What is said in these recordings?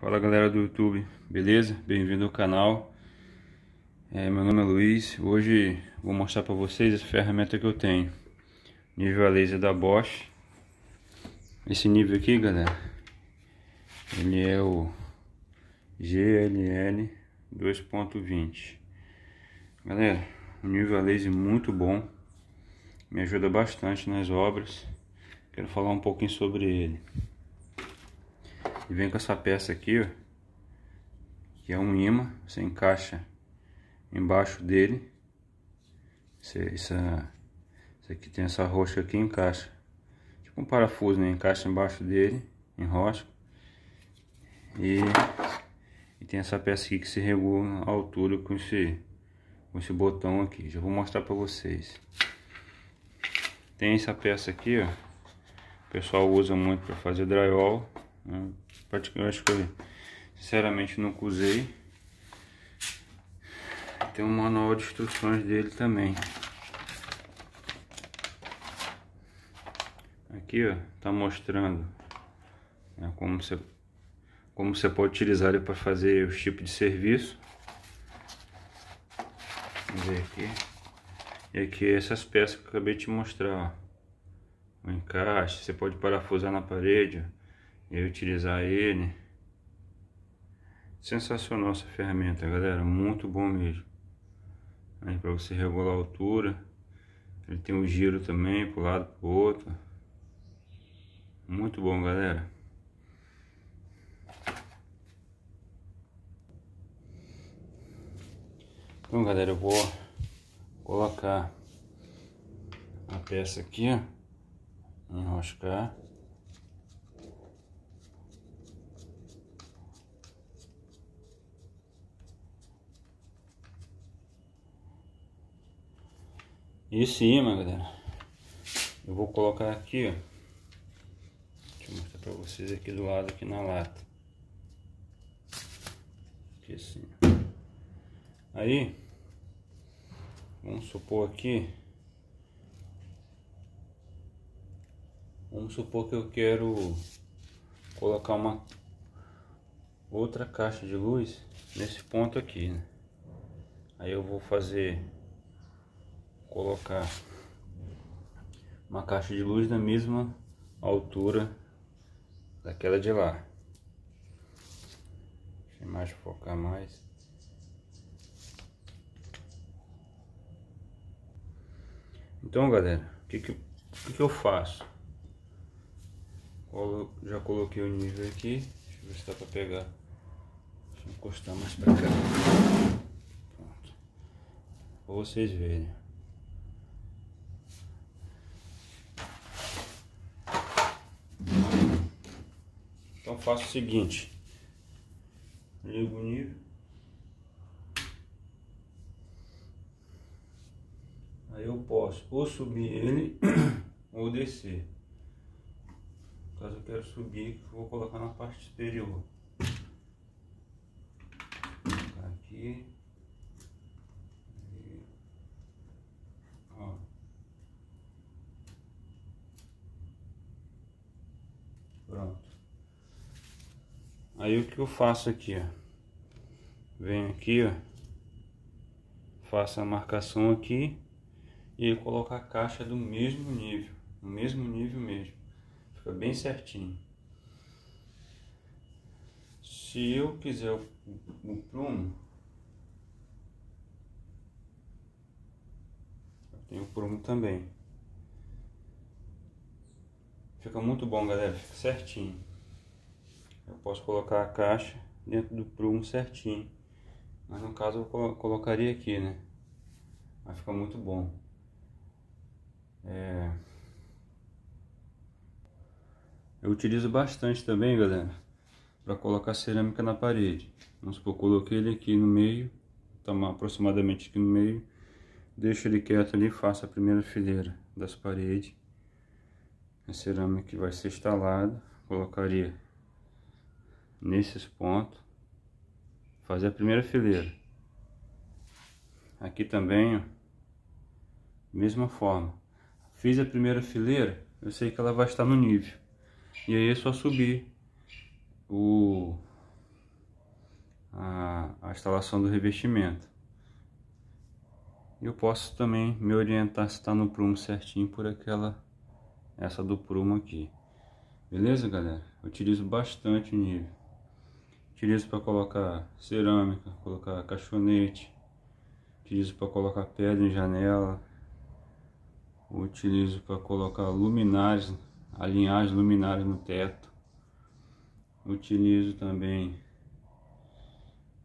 Fala galera do YouTube, beleza? Bem-vindo ao canal. É, meu nome é Luiz. Hoje vou mostrar para vocês as ferramentas que eu tenho. Nível a laser da Bosch. Esse nível aqui, galera, ele é o GLL 2.20. Galera, um nível a laser muito bom. Me ajuda bastante nas obras. Quero falar um pouquinho sobre ele. E vem com essa peça aqui, ó, que é um imã, você encaixa embaixo dele. Essa, essa, essa aqui tem essa rocha aqui, encaixa. Tipo um parafuso, né? Encaixa embaixo dele, em E, e tem essa peça aqui que se regula a altura com esse, com esse botão aqui. Já vou mostrar para vocês. Tem essa peça aqui, ó. O pessoal usa muito para fazer drywall. Né? Eu acho que eu, sinceramente nunca usei. Tem um manual de instruções dele também. Aqui ó, tá mostrando né, como você como você pode utilizar ele para fazer os tipos de serviço. Vamos ver aqui. E aqui essas peças que eu acabei de te mostrar, ó. O encaixe, você pode parafusar na parede, ó e utilizar ele. Sensacional essa ferramenta, galera. Muito bom mesmo. Aí para você regular a altura. Ele tem um giro também, pro lado, pro outro. Muito bom, galera. Então, galera, eu vou colocar a peça aqui, enroscar. em cima, galera. Eu vou colocar aqui, ó. Deixa eu mostrar pra vocês aqui do lado, aqui na lata. Aqui assim. Aí, vamos supor aqui. Vamos supor que eu quero colocar uma outra caixa de luz nesse ponto aqui, né? Aí eu vou fazer colocar uma caixa de luz da mesma altura daquela de lá. Deixa eu focar mais. Então galera, o que que, que, que, eu faço? Colo, já coloquei o nível aqui, deixa eu ver se dá pra pegar. Deixa eu encostar mais pra cá. Pronto. Pra vocês verem. Então faço o seguinte. Ligo o nível. Aí eu posso ou subir ele ou descer. No caso eu quero subir, vou colocar na parte superior. Aqui. Pronto. Aí o que eu faço aqui, ó? Venho aqui, ó. Faço a marcação aqui e ele coloca a caixa do mesmo nível, no mesmo nível mesmo. Fica bem certinho. Se eu quiser o, o, o prumo, tenho o prumo também. Fica muito bom, galera. Fica certinho eu posso colocar a caixa dentro do prumo certinho. Mas no caso eu colocaria aqui, né? Mas fica muito bom. É... Eu utilizo bastante também, galera, para colocar cerâmica na parede. Vamos supor, coloquei ele aqui no meio, tomar tá aproximadamente aqui no meio. Deixo ele quieto ali e faço a primeira fileira das paredes. A cerâmica que vai ser instalada, colocaria nesses pontos, fazer a primeira fileira. Aqui também, ó, mesma forma. Fiz a primeira fileira, eu sei que ela vai estar no nível. E aí é só subir o, a, a instalação do revestimento. Eu posso também me orientar se está no prumo certinho por aquela, essa do prumo aqui. Beleza, galera? utilizo bastante o nível. Utilizo para colocar cerâmica, colocar caixonete. Utilizo para colocar pedra em janela. Utilizo para colocar luminárias, alinhar as luminárias no teto. Utilizo também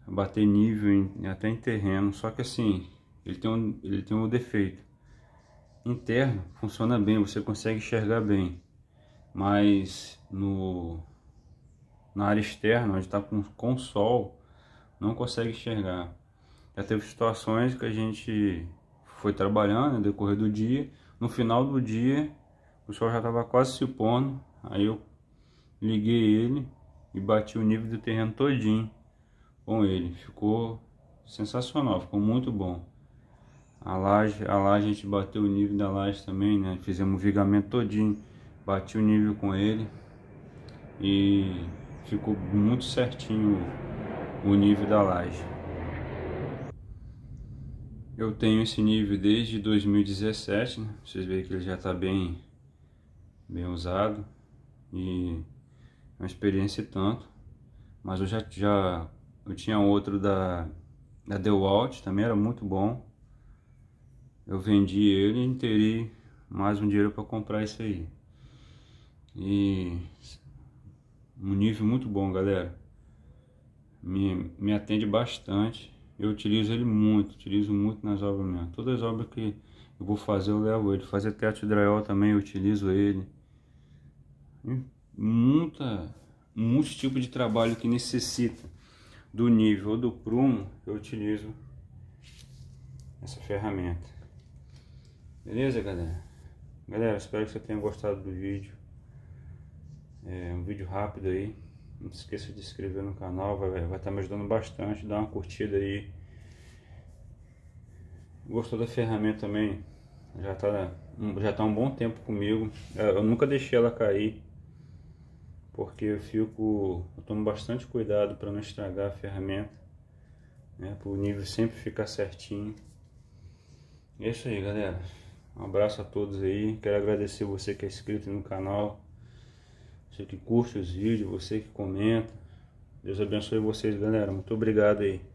bater nível em, até em terreno, só que assim, ele tem, um, ele tem um defeito. Interno funciona bem, você consegue enxergar bem, mas no na área externa, onde está com, com sol, não consegue enxergar. Já teve situações que a gente foi trabalhando no decorrer do dia, no final do dia o sol já estava quase se pondo, aí eu liguei ele e bati o nível do terreno todinho com ele, ficou sensacional, ficou muito bom. A laje, a laje a gente bateu o nível da laje também, né? Fizemos o vigamento todinho, bati o nível com ele e ficou muito certinho o nível da laje. Eu tenho esse nível desde 2017, né? vocês veem que ele já está bem, bem usado e é uma experiência tanto. Mas eu já, já eu tinha outro da, da Dewalt, também era muito bom. Eu vendi ele e interi mais um dinheiro para comprar isso aí. E um nível muito bom, galera. Me, me atende bastante. Eu utilizo ele muito, utilizo muito nas obras minhas. Todas as obras que eu vou fazer, eu levo ele. Fazer teto drywall também, eu utilizo ele. Muita, muitos tipos de trabalho que necessita do nível ou do prumo, eu utilizo essa ferramenta. Beleza, galera? Galera, espero que você tenha gostado do vídeo. É um vídeo rápido aí. Não se esqueça de se inscrever no canal, vai estar vai tá me ajudando bastante. Dá uma curtida aí. Gostou da ferramenta também? Já está já tá um bom tempo comigo. É, eu nunca deixei ela cair. Porque eu fico. Eu tomo bastante cuidado para não estragar a ferramenta. Né? Para o nível sempre ficar certinho. É isso aí, galera. Um abraço a todos aí. Quero agradecer você que é inscrito no canal. Você que curte os vídeos, você que comenta. Deus abençoe vocês, galera. Muito obrigado aí.